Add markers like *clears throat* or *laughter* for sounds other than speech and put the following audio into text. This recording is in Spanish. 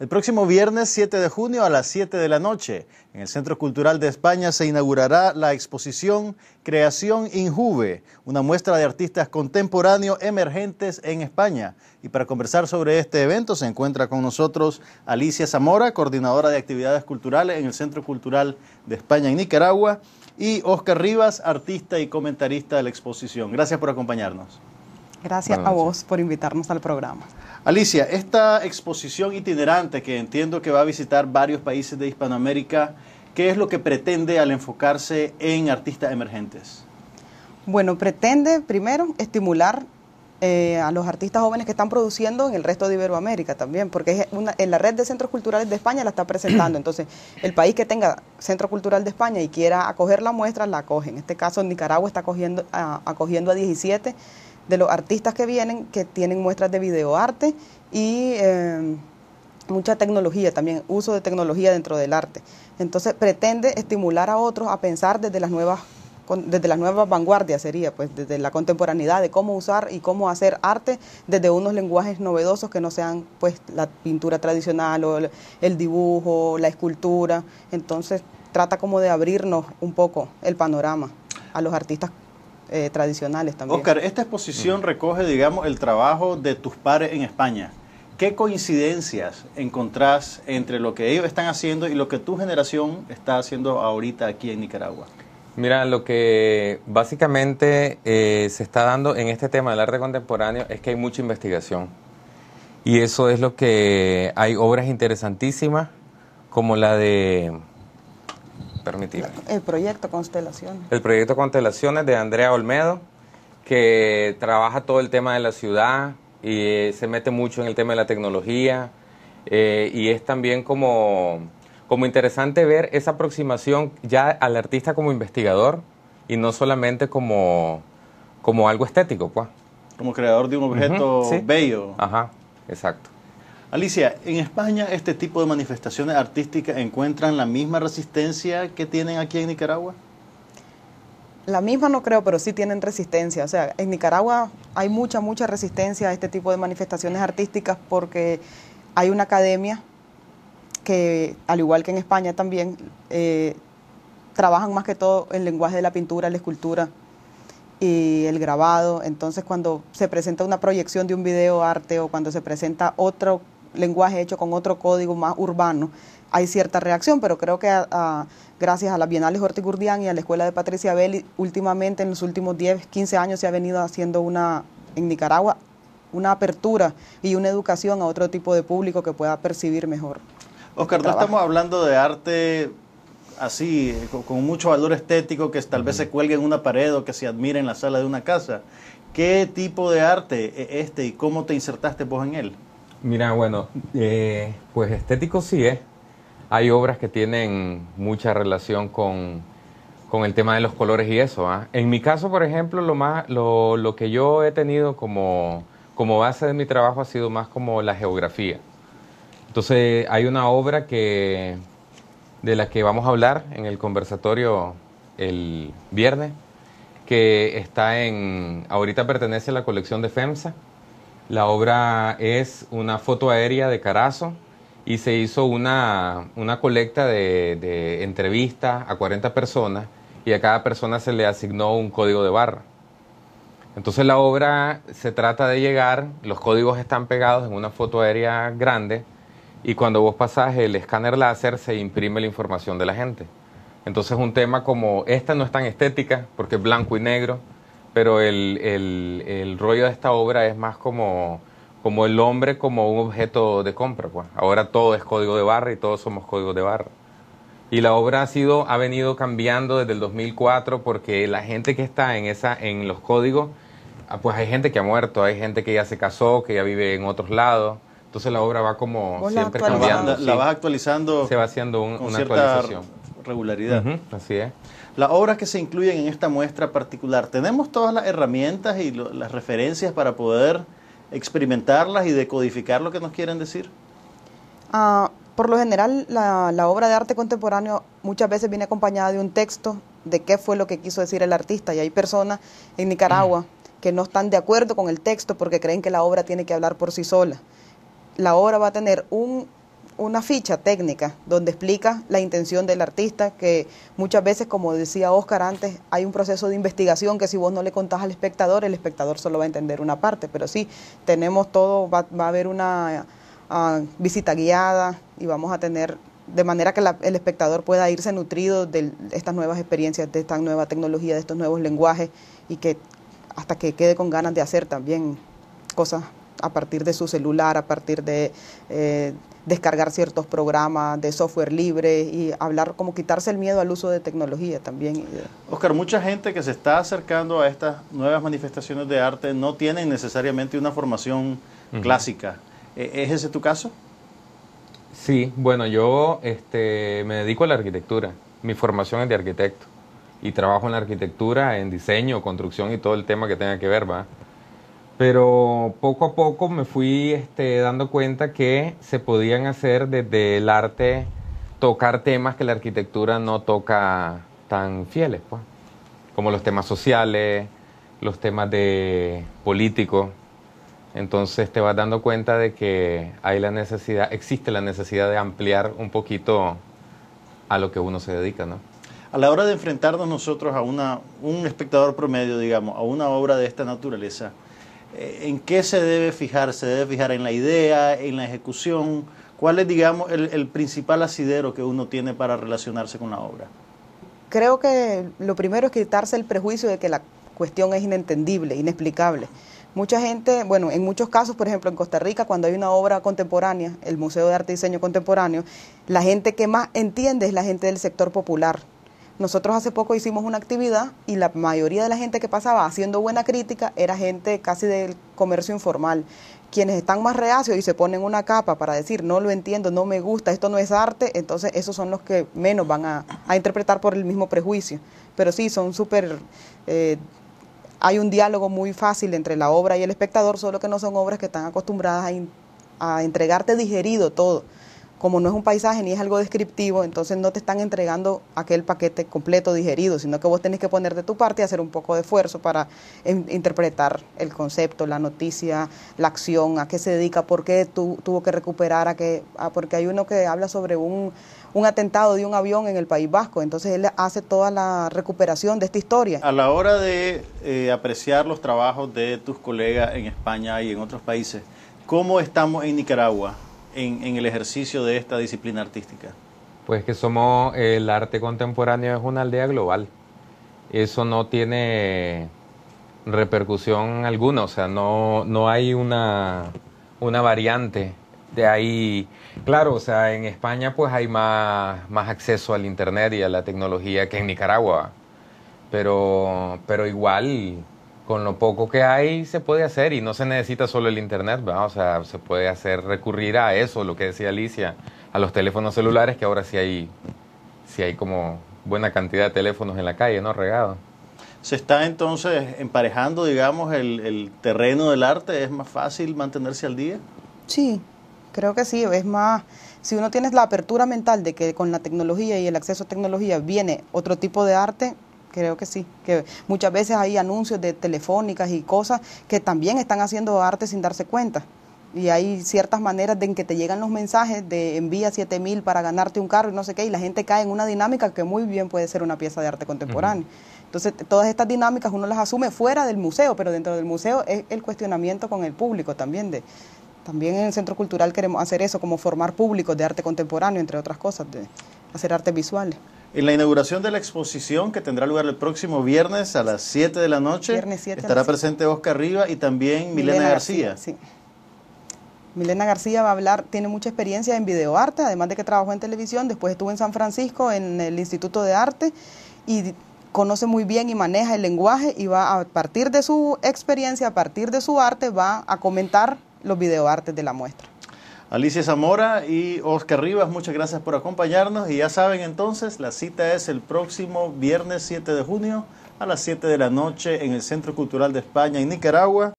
El próximo viernes 7 de junio a las 7 de la noche, en el Centro Cultural de España se inaugurará la exposición Creación Injuve, una muestra de artistas contemporáneos emergentes en España. Y para conversar sobre este evento se encuentra con nosotros Alicia Zamora, coordinadora de actividades culturales en el Centro Cultural de España en Nicaragua, y Oscar Rivas, artista y comentarista de la exposición. Gracias por acompañarnos. Gracias a vos por invitarnos al programa. Alicia, esta exposición itinerante que entiendo que va a visitar varios países de Hispanoamérica, ¿qué es lo que pretende al enfocarse en artistas emergentes? Bueno, pretende primero estimular eh, a los artistas jóvenes que están produciendo en el resto de Iberoamérica también, porque es una, en la red de centros culturales de España la está presentando. *clears throat* Entonces, el país que tenga centro cultural de España y quiera acoger la muestra, la acoge. En este caso, Nicaragua está acogiendo, acogiendo a 17 de los artistas que vienen, que tienen muestras de videoarte y em, mucha tecnología también, uso de tecnología dentro del arte. Entonces pretende estimular a otros a pensar desde las nuevas desde las nuevas vanguardias sería, pues desde la contemporaneidad de cómo usar y cómo hacer arte desde unos lenguajes novedosos que no sean pues la pintura tradicional o el dibujo, la escultura. Entonces trata como de abrirnos un poco el panorama a los artistas eh, tradicionales también. Oscar, esta exposición mm. recoge, digamos, el trabajo de tus pares en España. ¿Qué coincidencias encontrás entre lo que ellos están haciendo y lo que tu generación está haciendo ahorita aquí en Nicaragua? Mira, lo que básicamente eh, se está dando en este tema del arte contemporáneo es que hay mucha investigación. Y eso es lo que hay obras interesantísimas, como la de el proyecto Constelaciones. El proyecto Constelaciones de Andrea Olmedo, que trabaja todo el tema de la ciudad y eh, se mete mucho en el tema de la tecnología. Eh, y es también como, como interesante ver esa aproximación ya al artista como investigador y no solamente como, como algo estético, pues. Como creador de un objeto bello. Ajá, exacto. Alicia, ¿en España este tipo de manifestaciones artísticas encuentran la misma resistencia que tienen aquí en Nicaragua? La misma no creo, pero sí tienen resistencia. O sea, en Nicaragua hay mucha, mucha resistencia a este tipo de manifestaciones artísticas porque hay una academia que, al igual que en España también, eh, trabajan más que todo el lenguaje de la pintura, la escultura y el grabado. Entonces, cuando se presenta una proyección de un video arte o cuando se presenta otro lenguaje hecho con otro código más urbano, hay cierta reacción, pero creo que gracias a las Bienales Gurdian y a la Escuela de Patricia Belli, últimamente en los últimos 10, 15 años se ha venido haciendo una, en Nicaragua, una apertura y una educación a otro tipo de público que pueda percibir mejor. Oscar, no estamos hablando de arte así, eh, con, mucho valor estético, que tal vez se cuelgue en una pared o que se admire en la sala de una casa. ¿Qué tipo de arte es este y cómo te insertaste vos en él? Mira, bueno, eh, pues estético sí es. Hay obras que tienen mucha relación con, el tema de los colores y eso. ¿ah? En mi caso, por ejemplo, lo, más, lo, que yo he tenido como, como base de mi trabajo ha sido más como la geografía. Entonces hay una obra que, de la que vamos a hablar en el conversatorio el viernes, que está en, ahorita pertenece a la colección de FEMSA, la obra es una foto aérea de Carazo y se hizo una, una colecta de, de entrevistas a 40 personas y a cada persona se le asignó un código de barra. Entonces la obra se trata de llegar, los códigos están pegados en una foto aérea grande y cuando vos pasás el escáner láser se imprime la información de la gente. Entonces un tema como esta no es tan estética porque es blanco y negro, pero el, el, rollo de esta obra es más como, como el hombre como un objeto de compra. Pues. Ahora todo es código de barra y todos somos códigos de barra. Y la obra ha, sido, ha venido cambiando desde el 2004 porque la gente que está en, esa, en los códigos, ah, pues hay gente que ha muerto, hay gente que ya se casó, que ya vive en otros lados. Entonces la obra va como siempre cambiando. La, vas actualizando. Se va haciendo una actualización regularidad. así es. Las obras que se incluyen en esta muestra particular, ¿tenemos todas las herramientas y las referencias para poder experimentarlas y decodificar lo que nos quieren decir? Ah, por lo general, la obra de arte contemporáneo muchas veces viene acompañada de un texto de qué fue lo que quiso decir el artista. Y hay personas en Nicaragua que no están de acuerdo con el texto porque creen que la obra tiene que hablar por sí sola. La obra va a tener un una ficha técnica donde explica la intención del artista, que muchas veces, como decía Oscar antes, hay un proceso de investigación que si vos no le contás al espectador, el espectador solo va a entender una parte, pero sí, tenemos todo, va, a haber una ah, visita guiada y vamos a tener de manera que el espectador pueda irse nutrido de estas nuevas experiencias, de esta nueva tecnología, de estos nuevos lenguajes y que hasta que quede con ganas de hacer también cosas a partir de su celular, a partir de eh, descargar ciertos programas de software libre y hablar como quitarse el miedo al uso de tecnología también. Oscar, mucha gente que se está acercando a estas nuevas manifestaciones de arte no tiene necesariamente una formación clásica. E, ¿Es ese tu caso? Sí, bueno, yo este, me dedico a la arquitectura. Mi formación es de arquitecto y trabajo en la arquitectura, en diseño, construcción y todo el tema que tenga que ver, ¿va? pero poco a poco me fui este, dando cuenta que se podían hacer desde el arte, tocar temas que la arquitectura no toca tan fieles, pues, como los temas sociales, los temas de políticos. Entonces te vas dando cuenta de que hay la necesidad, existe la necesidad de ampliar un poquito a lo que uno se dedica, ¿no? a la hora de enfrentarnos nosotros a un espectador promedio, digamos, a una obra de esta naturaleza, eh, ¿En qué se debe fijar? ¿Se debe fijar en la idea, en la ejecución? ¿Cuál es, digamos, el, principal asidero que uno tiene para relacionarse con la obra? Creo que lo primero es quitarse el prejuicio de que la cuestión es inentendible, inexplicable. Mucha gente, bueno, en muchos casos, por ejemplo, en Costa Rica, cuando hay una obra contemporánea, el Museo de Arte y Diseño Contemporáneo, la gente que más entiende es la gente del sector popular, nosotros hace poco hicimos una actividad y la mayoría de la gente que pasaba haciendo buena crítica era gente casi del comercio informal. Quienes están más reacios y se ponen una capa para decir no lo entiendo, no me gusta, esto no es arte, entonces esos son los que menos van a, interpretar por el mismo prejuicio. Pero sí, son súper... Eh, hay un diálogo muy fácil entre la obra y el espectador, solo que no son obras que están acostumbradas a entregarte digerido todo como no es un paisaje ni es algo descriptivo, entonces no te están entregando aquel paquete completo, digerido, sino que vos tenés que poner de tu parte y hacer un poco de esfuerzo para interpretar el concepto, la noticia, la acción, a qué se dedica, por qué tuvo que recuperar, a qué, porque hay uno que habla sobre un, atentado de un avión en el País Vasco, entonces él hace toda la recuperación de esta historia. A la hora de eh, apreciar los trabajos de tus colegas en España y en otros países, ¿cómo estamos en Nicaragua? en, el ejercicio de esta disciplina artística? Pues que somos, el arte contemporáneo es una aldea global. Eso no tiene repercusión alguna, o sea, no, no hay una, una variante de ahí. Claro, o sea, en España pues hay más, más acceso al Internet y a la tecnología que en Nicaragua, pero, pero igual con lo poco que hay se puede hacer y no se necesita solo el internet, O sea, se puede hacer recurrir a eso, lo que decía Alicia, a los teléfonos celulares, que ahora sí hay, hay como buena cantidad de teléfonos en la calle, ¿no? Regados. Se está entonces emparejando, digamos, el, el terreno del arte, ¿es más fácil mantenerse al día? Sí, creo que sí, es más, si uno tiene la apertura mental de que con la tecnología y el acceso a tecnología viene otro tipo de arte, creo que sí, que muchas veces hay anuncios de telefónicas y cosas que también están haciendo arte sin darse cuenta. Y hay ciertas maneras en que te llegan los mensajes de envía 7000 para ganarte un carro y no sé qué, y la gente cae en una dinámica que muy bien puede ser una pieza de arte contemporáneo. Entonces, todas estas dinámicas uno las asume fuera del museo, pero dentro del museo es el cuestionamiento con el público también. De, también en el Centro Cultural queremos hacer eso, como formar públicos de arte contemporáneo, entre otras cosas, de hacer artes visuales. En la inauguración de la exposición que tendrá lugar el próximo viernes a las 7 de la noche, estará presente Oscar Riva y también Milena, García. Milena García va a hablar, tiene mucha experiencia en videoarte, además de que trabajó en televisión, después estuvo en San Francisco en el Instituto de Arte y conoce muy bien y maneja el lenguaje y va a partir de su experiencia, a partir de su arte, va a comentar los videoartes de la muestra. Alicia Zamora y Oscar Rivas, muchas gracias por acompañarnos. Y ya saben entonces, la cita es el próximo viernes 7 de junio a las 7 de la noche en el Centro Cultural de España en Nicaragua.